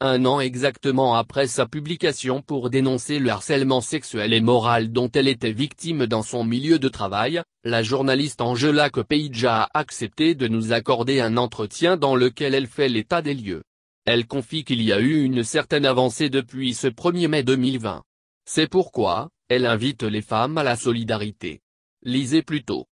un an exactement après sa publication pour dénoncer le harcèlement sexuel et moral dont elle était victime dans son milieu de travail, la journaliste Angela Copeidja a accepté de nous accorder un entretien dans lequel elle fait l'état des lieux. Elle confie qu'il y a eu une certaine avancée depuis ce 1er mai 2020. C'est pourquoi, elle invite les femmes à la solidarité. Lisez plutôt.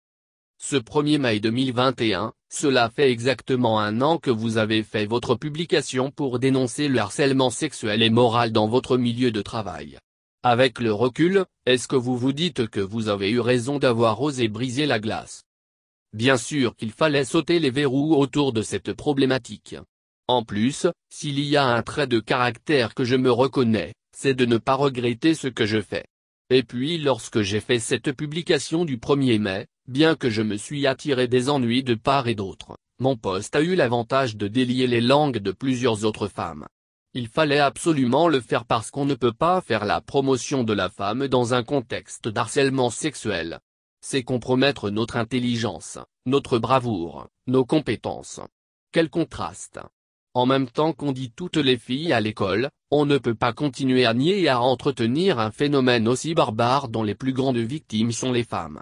Ce 1er mai 2021, cela fait exactement un an que vous avez fait votre publication pour dénoncer le harcèlement sexuel et moral dans votre milieu de travail. Avec le recul, est-ce que vous vous dites que vous avez eu raison d'avoir osé briser la glace Bien sûr qu'il fallait sauter les verrous autour de cette problématique. En plus, s'il y a un trait de caractère que je me reconnais, c'est de ne pas regretter ce que je fais. Et puis lorsque j'ai fait cette publication du 1er mai, Bien que je me suis attiré des ennuis de part et d'autre, mon poste a eu l'avantage de délier les langues de plusieurs autres femmes. Il fallait absolument le faire parce qu'on ne peut pas faire la promotion de la femme dans un contexte d'harcèlement sexuel. C'est compromettre notre intelligence, notre bravoure, nos compétences. Quel contraste En même temps qu'on dit toutes les filles à l'école, on ne peut pas continuer à nier et à entretenir un phénomène aussi barbare dont les plus grandes victimes sont les femmes.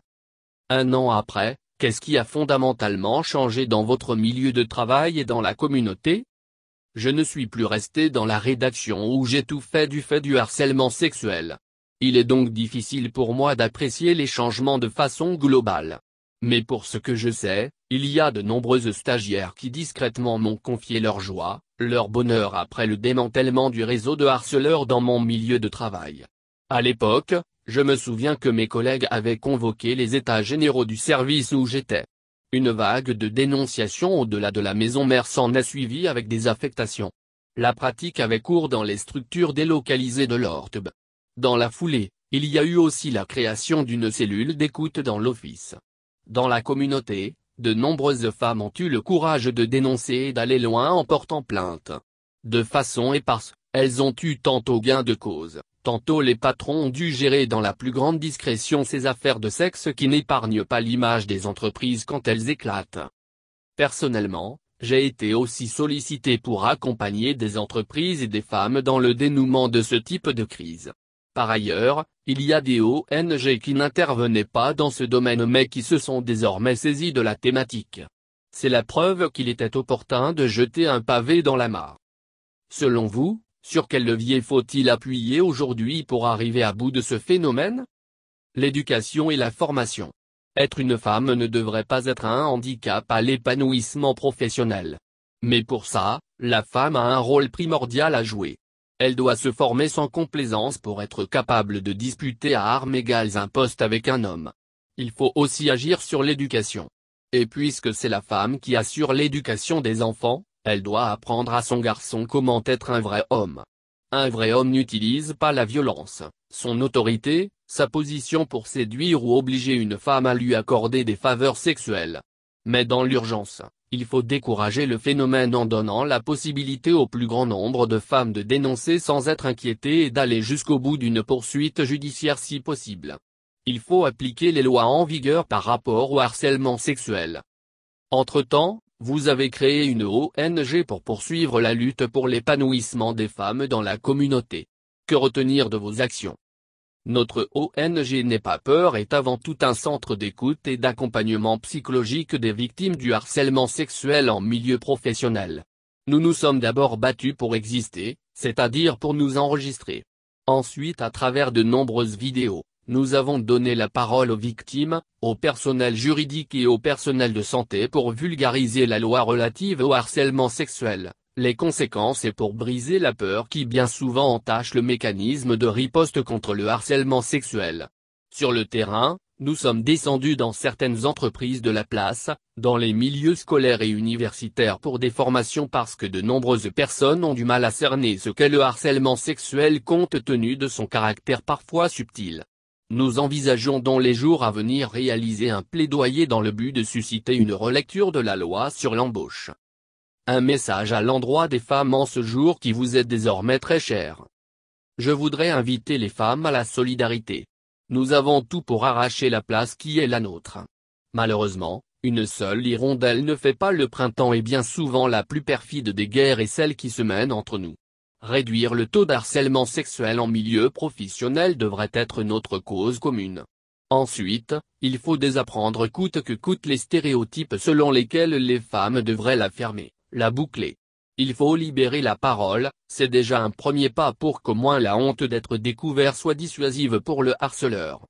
Un an après, qu'est-ce qui a fondamentalement changé dans votre milieu de travail et dans la communauté Je ne suis plus resté dans la rédaction où j'ai tout fait du fait du harcèlement sexuel. Il est donc difficile pour moi d'apprécier les changements de façon globale. Mais pour ce que je sais, il y a de nombreuses stagiaires qui discrètement m'ont confié leur joie, leur bonheur après le démantèlement du réseau de harceleurs dans mon milieu de travail. À l'époque, je me souviens que mes collègues avaient convoqué les états généraux du service où j'étais. Une vague de dénonciations au-delà de la maison mère s'en est suivie avec des affectations. La pratique avait cours dans les structures délocalisées de l'ORTB. Dans la foulée, il y a eu aussi la création d'une cellule d'écoute dans l'office. Dans la communauté, de nombreuses femmes ont eu le courage de dénoncer et d'aller loin en portant plainte. De façon éparse, elles ont eu tantôt gain de cause, Tantôt les patrons ont dû gérer dans la plus grande discrétion ces affaires de sexe qui n'épargnent pas l'image des entreprises quand elles éclatent. Personnellement, j'ai été aussi sollicité pour accompagner des entreprises et des femmes dans le dénouement de ce type de crise. Par ailleurs, il y a des ONG qui n'intervenaient pas dans ce domaine mais qui se sont désormais saisies de la thématique. C'est la preuve qu'il était opportun de jeter un pavé dans la mare. Selon vous, sur quel levier faut-il appuyer aujourd'hui pour arriver à bout de ce phénomène L'éducation et la formation. Être une femme ne devrait pas être un handicap à l'épanouissement professionnel. Mais pour ça, la femme a un rôle primordial à jouer. Elle doit se former sans complaisance pour être capable de disputer à armes égales un poste avec un homme. Il faut aussi agir sur l'éducation. Et puisque c'est la femme qui assure l'éducation des enfants, elle doit apprendre à son garçon comment être un vrai homme. Un vrai homme n'utilise pas la violence, son autorité, sa position pour séduire ou obliger une femme à lui accorder des faveurs sexuelles. Mais dans l'urgence, il faut décourager le phénomène en donnant la possibilité au plus grand nombre de femmes de dénoncer sans être inquiétées et d'aller jusqu'au bout d'une poursuite judiciaire si possible. Il faut appliquer les lois en vigueur par rapport au harcèlement sexuel. Entre-temps, vous avez créé une ONG pour poursuivre la lutte pour l'épanouissement des femmes dans la communauté. Que retenir de vos actions Notre ONG N'est pas peur est avant tout un centre d'écoute et d'accompagnement psychologique des victimes du harcèlement sexuel en milieu professionnel. Nous nous sommes d'abord battus pour exister, c'est-à-dire pour nous enregistrer. Ensuite à travers de nombreuses vidéos, nous avons donné la parole aux victimes, au personnel juridique et au personnel de santé pour vulgariser la loi relative au harcèlement sexuel, les conséquences et pour briser la peur qui bien souvent entache le mécanisme de riposte contre le harcèlement sexuel. Sur le terrain, nous sommes descendus dans certaines entreprises de la place, dans les milieux scolaires et universitaires pour des formations parce que de nombreuses personnes ont du mal à cerner ce qu'est le harcèlement sexuel compte tenu de son caractère parfois subtil. Nous envisageons dans les jours à venir réaliser un plaidoyer dans le but de susciter une relecture de la loi sur l'embauche. Un message à l'endroit des femmes en ce jour qui vous est désormais très cher. Je voudrais inviter les femmes à la solidarité. Nous avons tout pour arracher la place qui est la nôtre. Malheureusement, une seule hirondelle ne fait pas le printemps et bien souvent la plus perfide des guerres est celle qui se mène entre nous. Réduire le taux d'harcèlement sexuel en milieu professionnel devrait être notre cause commune. Ensuite, il faut désapprendre coûte que coûte les stéréotypes selon lesquels les femmes devraient la fermer, la boucler. Il faut libérer la parole, c'est déjà un premier pas pour qu'au moins la honte d'être découvert soit dissuasive pour le harceleur.